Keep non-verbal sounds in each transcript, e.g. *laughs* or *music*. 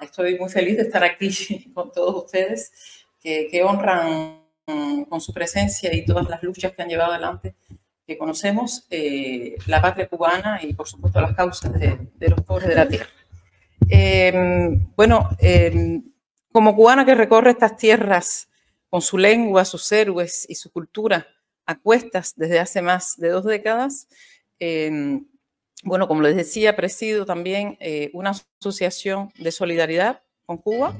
estoy muy feliz de estar aquí *laughs* con todos ustedes que, honran mm, con su presencia y todas las luchas que han llevado adelante que conocemos eh, la patria cubana y, por supuesto, las causas de, los pobres de la tierra. Em, bueno, em, como cubana que recorre estas tierras con su lengua, sus héroes y su cultura a cuestas desde hace más de dos décadas, em, bueno, como les decía, presido también eh, una asociación de solidaridad con Cuba,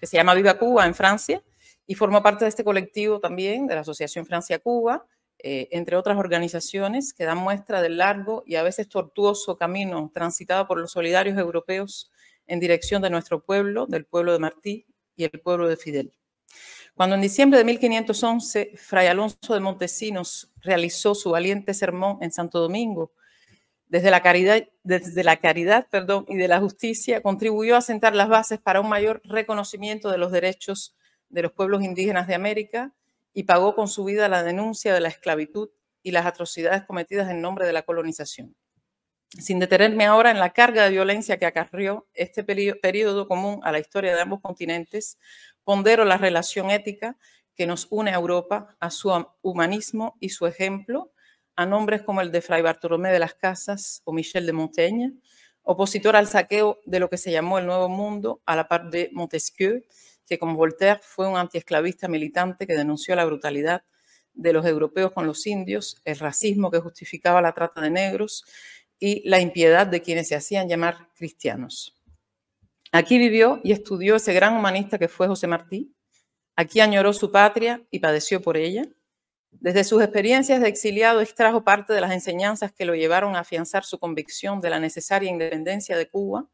que se llama Viva Cuba en Francia, y formo parte de este colectivo también, de la Asociación Francia-Cuba, eh, entre otras organizaciones que dan muestra del largo y a veces tortuoso camino transitado por los solidarios europeos en dirección de nuestro pueblo, del pueblo de Martí y el pueblo de Fidel. Cuando en diciembre de 1511 Fray Alonso de Montesinos realizó su valiente sermón en Santo Domingo desde la caridad, y de la justicia, contribuyó a sentar las bases para un mayor reconocimiento de los derechos de los pueblos indígenas de América y pagó con su vida la denuncia de la esclavitud y las atrocidades cometidas en nombre de la colonización. Sin detenerme ahora en la carga de violencia que acarrió este periodo común a la historia de ambos continentes, pondero la relación ética que nos une a Europa, a su humanismo y su ejemplo, a nombres como el de Fray Bartolomé de las Casas o Michel de Montaigne, opositor al saqueo de lo que se llamó el Nuevo Mundo, a la par de Montesquieu, que como Voltaire fue un antiesclavista militante que denunció la brutalidad de los europeos con los indios, el racismo que justificaba la trata de negros y la impiedad de quienes se hacían llamar cristianos. Aquí vivió y estudió ese gran humanista que fue José Martí. Aquí añoró su patria y padeció por ella. Desde sus experiencias de exiliado extrajo parte de las enseñanzas que lo llevaron a afianzar su convicción de la necesaria independencia de Cuba,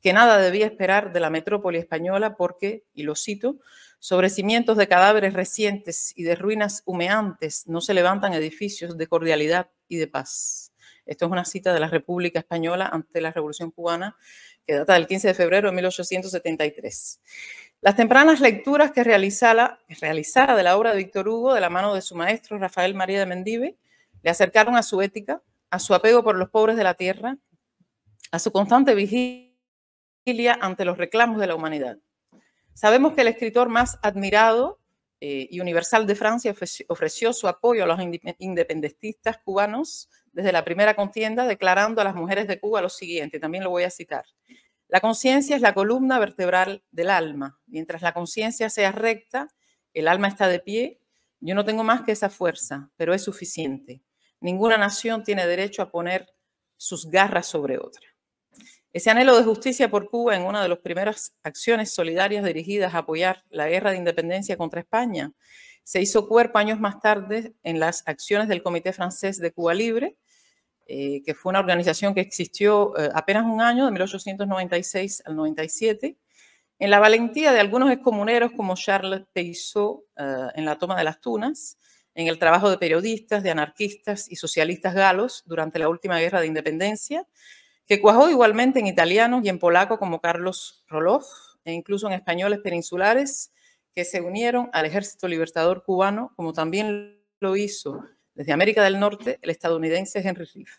que nada debía esperar de la metrópoli española porque, y lo cito, sobre cimientos de cadáveres recientes y de ruinas humeantes no se levantan edificios de cordialidad y de paz. Esto es una cita de la República Española ante la Revolución Cubana que data del 15 de febrero de 1873. Las tempranas lecturas que realizara, de la obra de Víctor Hugo de la mano de su maestro Rafael María de Mendive le acercaron a su ética, a su apego por los pobres de la tierra, a su constante vigilia ante los reclamos de la humanidad. Sabemos que el escritor más admirado eh, y Universal de Francia ofreció su apoyo a los independentistas cubanos desde la primera contienda, declarando a las mujeres de Cuba lo siguiente, también lo voy a citar. La conciencia es la columna vertebral del alma. Mientras la conciencia sea recta, el alma está de pie. Yo no tengo más que esa fuerza, pero es suficiente. Ninguna nación tiene derecho a poner sus garras sobre otra. Ese anhelo de justicia por Cuba en una de las primeras acciones solidarias dirigidas a apoyar la guerra de independencia contra España se hizo cuerpo años más tarde en las acciones del Comité Francés de Cuba Libre, eh, que fue una organización que existió eh, apenas un año, de 1896 al 97, en la valentía de algunos excomuneros como Charles Peissot eh, en la toma de las Tunas, en el trabajo de periodistas, de anarquistas y socialistas galos durante la última guerra de independencia, que cuajó igualmente en italiano y en polaco como Carlos Roloff, e incluso en españoles peninsulares que se unieron al ejército libertador cubano, como también lo hizo desde América del Norte el estadounidense Henry Riff.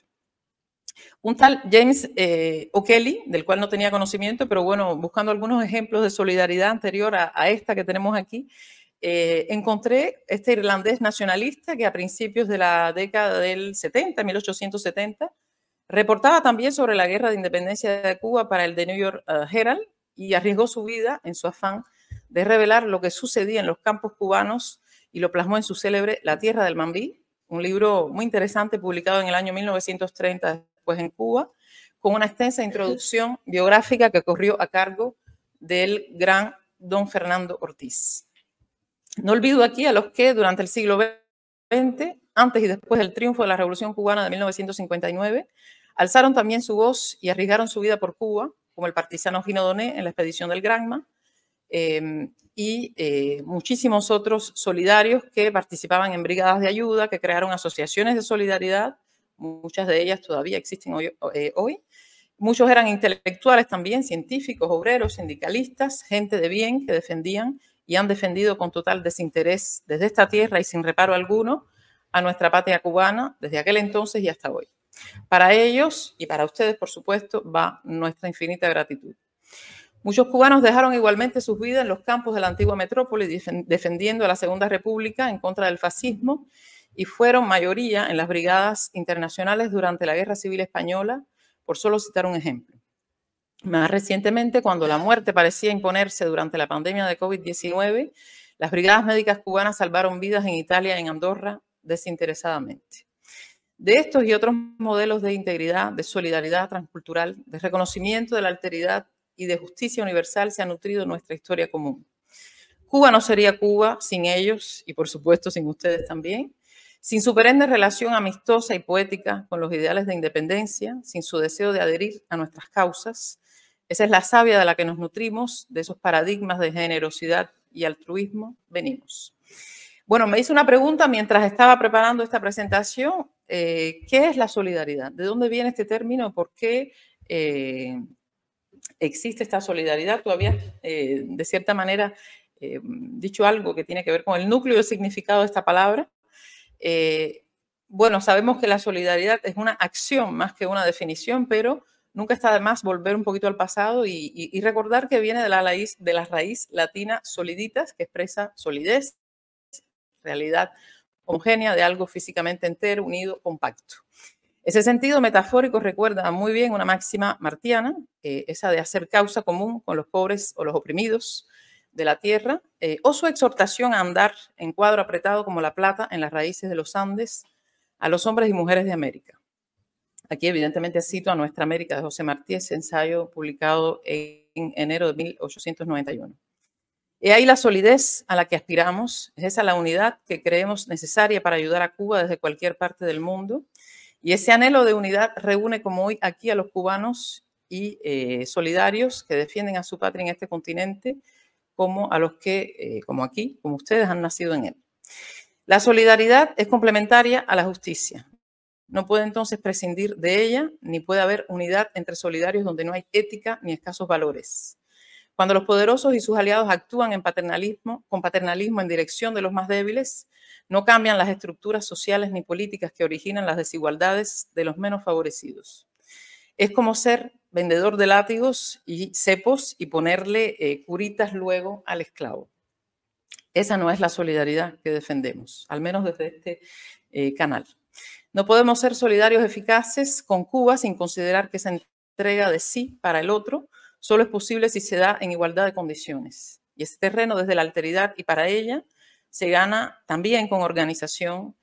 Un tal James eh, O'Kelly, del cual no tenía conocimiento, pero bueno, buscando algunos ejemplos de solidaridad anterior a, esta que tenemos aquí, eh, encontré este irlandés nacionalista que a principios de la década del 70, 1870, Reportaba también sobre la guerra de independencia de Cuba para el de New York eh, Herald y arriesgó su vida en su afán de revelar lo que sucedía en los campos cubanos y lo plasmó en su célebre La Tierra del Mambí, un libro muy interesante publicado en el año 1930 después en Cuba, con una extensa introducción biográfica que corrió a cargo del gran don Fernando Ortiz. No olvido aquí a los que durante el siglo XX, antes y después del triunfo de la Revolución Cubana de 1959, Alzaron también su voz y arriesgaron su vida por Cuba, como el partisano Gino Doné en la expedición del Granma, eh, y eh, muchísimos otros solidarios que participaban en brigadas de ayuda, que crearon asociaciones de solidaridad, muchas de ellas todavía existen eh, hoy. Muchos eran intelectuales también, científicos, obreros, sindicalistas, gente de bien que defendían y han defendido con total desinterés desde esta tierra y sin reparo alguno a nuestra patria cubana desde aquel entonces y hasta hoy. Para ellos y para ustedes, por supuesto, va nuestra infinita gratitud. Muchos cubanos dejaron igualmente sus vidas en los campos de la antigua metrópoli defendiendo a la Segunda República en contra del fascismo y fueron mayoría en las brigadas internacionales durante la Guerra Civil Española, por solo citar un ejemplo. Más recientemente, cuando la muerte parecía imponerse durante la pandemia de COVID-19, las brigadas médicas cubanas salvaron vidas en Italia y en Andorra desinteresadamente de estos y otros modelos de integridad, de solidaridad transcultural, de reconocimiento de la alteridad y de justicia universal se ha nutrido nuestra historia común. Cuba no sería Cuba sin ellos y por supuesto sin ustedes también, sin su perenne relación amistosa y poética con los ideales de independencia, sin su deseo de adherir a nuestras causas. Esa es la savia de la que nos nutrimos, de esos paradigmas de generosidad y altruismo venimos. Bueno, me hice una pregunta mientras estaba preparando esta presentación eh, ¿qué es la solidaridad? ¿De dónde viene este término? ¿Por qué eh, existe esta solidaridad? Todavía, eh, de cierta manera, dicho algo que tiene que ver con el núcleo y significado de esta palabra. bueno, sabemos que la solidaridad es una acción más que una definición, pero nunca está de más volver un poquito al pasado y, recordar que viene de la, raíz, de la raíz latina soliditas, que expresa solidez, realidad homogénea de algo físicamente entero, unido, compacto. Ese sentido metafórico recuerda muy bien una máxima martiana, eh, esa de hacer causa común con los pobres o los oprimidos de la tierra, eh, o su exhortación a andar en cuadro apretado como la plata en las raíces de los Andes a los hombres y mujeres de América. Aquí evidentemente cito a Nuestra América de José Martí, ensayo publicado en enero de 1891. He ahí la solidez a la que aspiramos, es esa la unidad que creemos necesaria para ayudar a Cuba desde cualquier parte del mundo. Y ese anhelo de unidad reúne como hoy aquí a los cubanos y eh, solidarios que defienden a su patria en este continente, como a los que, eh, como aquí, como ustedes, han nacido en él. La solidaridad es complementaria a la justicia. No puede entonces prescindir de ella, ni puede haber unidad entre solidarios donde no hay ética ni escasos valores. Cuando los poderosos y sus aliados actúan en paternalismo, con paternalismo en dirección de los más débiles, no cambian las estructuras sociales ni políticas que originan las desigualdades de los menos favorecidos. Es como ser vendedor de látigos y cepos y ponerle eh, curitas luego al esclavo. Esa no es la solidaridad que defendemos, al menos desde este eh, canal. No podemos ser solidarios eficaces con Cuba sin considerar que se entrega de sí para el otro solo es posible si se da en igualdad de condiciones. Y ese terreno desde la alteridad y para ella se gana también con organización,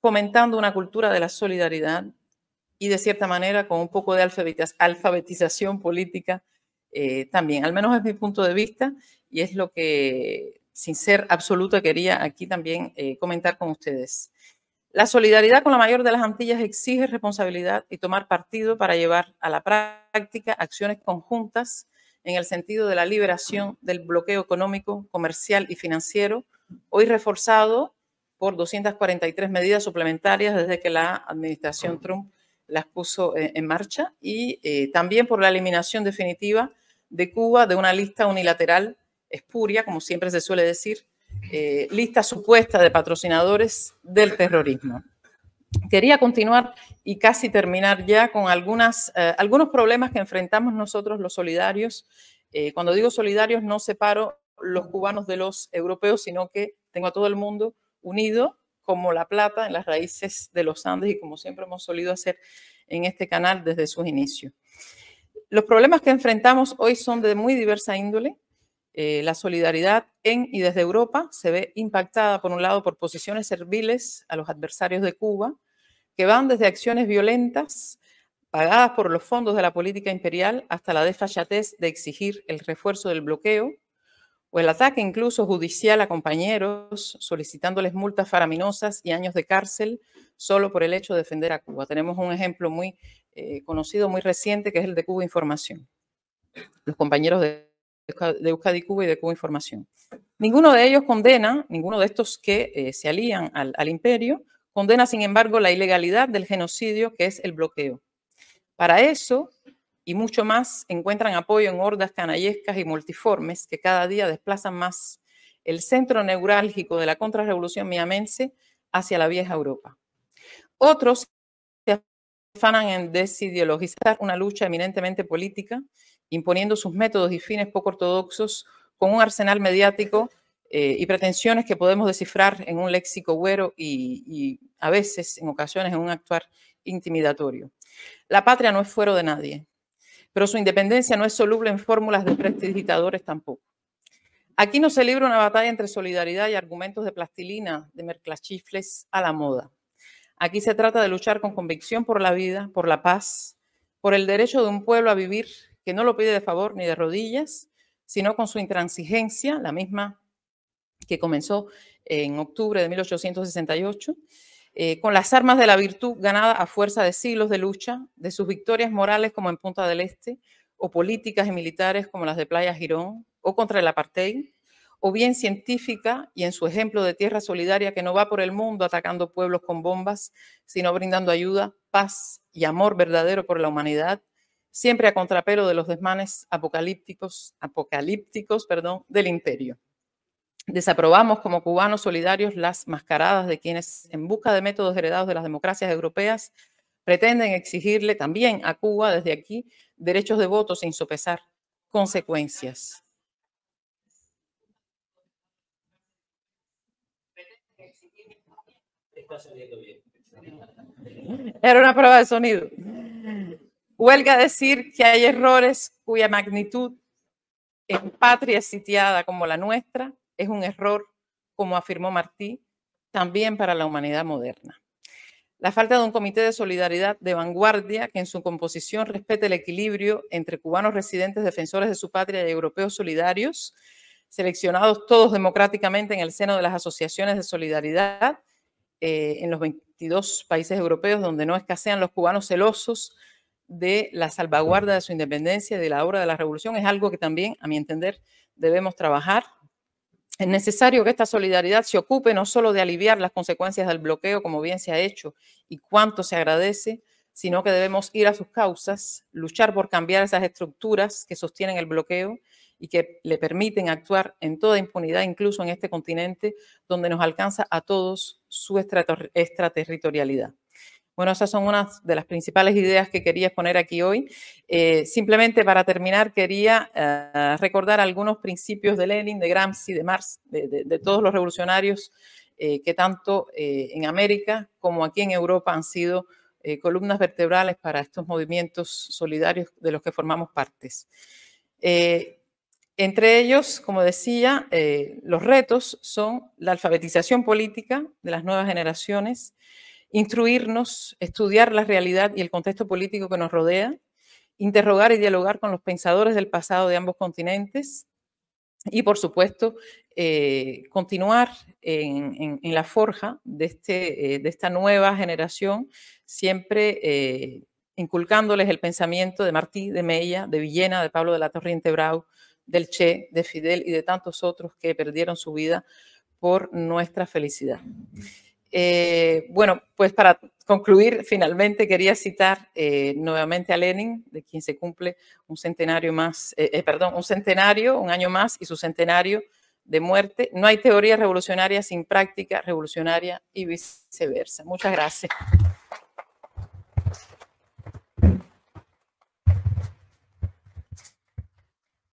fomentando una cultura de la solidaridad y de cierta manera con un poco de alfabetización política eh, también. Al menos es mi punto de vista y es lo que, sin ser absoluta, quería aquí también eh, comentar con ustedes. La solidaridad con la mayor de las Antillas exige responsabilidad y tomar partido para llevar a la práctica acciones conjuntas en el sentido de la liberación del bloqueo económico, comercial y financiero, hoy reforzado por 243 medidas suplementarias desde que la administración Trump las puso eh, en marcha y eh, también por la eliminación definitiva de Cuba de una lista unilateral espuria, como siempre se suele decir, eh, lista supuesta de patrocinadores del terrorismo. Quería continuar y casi terminar ya con algunas, eh, algunos problemas que enfrentamos nosotros los solidarios. Eh, cuando digo solidarios no separo los cubanos de los europeos, sino que tengo a todo el mundo unido como la plata en las raíces de los Andes y como siempre hemos solido hacer en este canal desde sus inicios. Los problemas que enfrentamos hoy son de muy diversa índole, eh, la solidaridad en y desde Europa se ve impactada, por un lado, por posiciones serviles a los adversarios de Cuba, que van desde acciones violentas pagadas por los fondos de la política imperial hasta la desfachatez de exigir el refuerzo del bloqueo o el ataque incluso judicial a compañeros solicitándoles multas faraminosas y años de cárcel solo por el hecho de defender a Cuba. Tenemos un ejemplo muy eh, conocido, muy reciente, que es el de Cuba Información. Los compañeros de de Euskadi Cuba y de Cuba Información. Ninguno de ellos condena, ninguno de estos que eh, se alían al, al imperio, condena sin embargo la ilegalidad del genocidio que es el bloqueo. Para eso y mucho más encuentran apoyo en hordas canallescas y multiformes que cada día desplazan más el centro neurálgico de la contrarrevolución miamense hacia la vieja Europa. Otros se afanan en desideologizar una lucha eminentemente política imponiendo sus métodos y fines poco ortodoxos con un arsenal mediático eh, y pretensiones que podemos descifrar en un léxico güero y, a veces, en ocasiones, en un actuar intimidatorio. La patria no es fuero de nadie, pero su independencia no es soluble en fórmulas de prestidigitadores tampoco. Aquí no se libra una batalla entre solidaridad y argumentos de plastilina, de merclachifles a la moda. Aquí se trata de luchar con convicción por la vida, por la paz, por el derecho de un pueblo a vivir que no lo pide de favor ni de rodillas, sino con su intransigencia, la misma que comenzó en octubre de 1868, eh, con las armas de la virtud ganada a fuerza de siglos de lucha, de sus victorias morales como en Punta del Este, o políticas y militares como las de Playa Girón, o contra el apartheid, o bien científica y en su ejemplo de tierra solidaria que no va por el mundo atacando pueblos con bombas, sino brindando ayuda, paz y amor verdadero por la humanidad, siempre a contrapelo de los desmanes apocalípticos, apocalípticos perdón, del imperio. Desaprobamos como cubanos solidarios las mascaradas de quienes, en busca de métodos heredados de las democracias europeas, pretenden exigirle también a Cuba desde aquí derechos de voto sin sopesar consecuencias. Era una prueba de sonido. Huelga decir que hay errores cuya magnitud en patria sitiada como la nuestra es un error, como afirmó Martí, también para la humanidad moderna. La falta de un comité de solidaridad de vanguardia que en su composición respete el equilibrio entre cubanos residentes defensores de su patria y europeos solidarios, seleccionados todos democráticamente en el seno de las asociaciones de solidaridad eh, en los 22 países europeos donde no escasean los cubanos celosos de la salvaguarda de su independencia y de la obra de la revolución es algo que también, a mi entender, debemos trabajar. Es necesario que esta solidaridad se ocupe no solo de aliviar las consecuencias del bloqueo, como bien se ha hecho y cuánto se agradece, sino que debemos ir a sus causas, luchar por cambiar esas estructuras que sostienen el bloqueo y que le permiten actuar en toda impunidad, incluso en este continente donde nos alcanza a todos su extraterritorialidad. Bueno, esas son unas de las principales ideas que quería exponer aquí hoy. Eh, simplemente para terminar, quería eh, recordar algunos principios de Lenin, de Gramsci, de Marx, de, todos los revolucionarios eh, que tanto en América como aquí en Europa han sido columnas vertebrales para estos movimientos solidarios de los que formamos partes. Entre ellos, como decía, los retos son la alfabetización política de las nuevas generaciones, instruirnos, estudiar la realidad y el contexto político que nos rodea, interrogar y dialogar con los pensadores del pasado de ambos continentes y, por supuesto, eh, continuar en, la forja de, este, eh, de, esta nueva generación, siempre eh, inculcándoles el pensamiento de Martí, de Mella, de Villena, de Pablo de la Torriente Brau, del Che, de Fidel y de tantos otros que perdieron su vida por nuestra felicidad. Eh, bueno, pues para concluir, finalmente quería citar eh, nuevamente a Lenin, de quien se cumple un centenario más, eh, perdón, un centenario, un año más y su centenario de muerte. No hay teoría revolucionaria sin práctica revolucionaria y viceversa. Muchas gracias.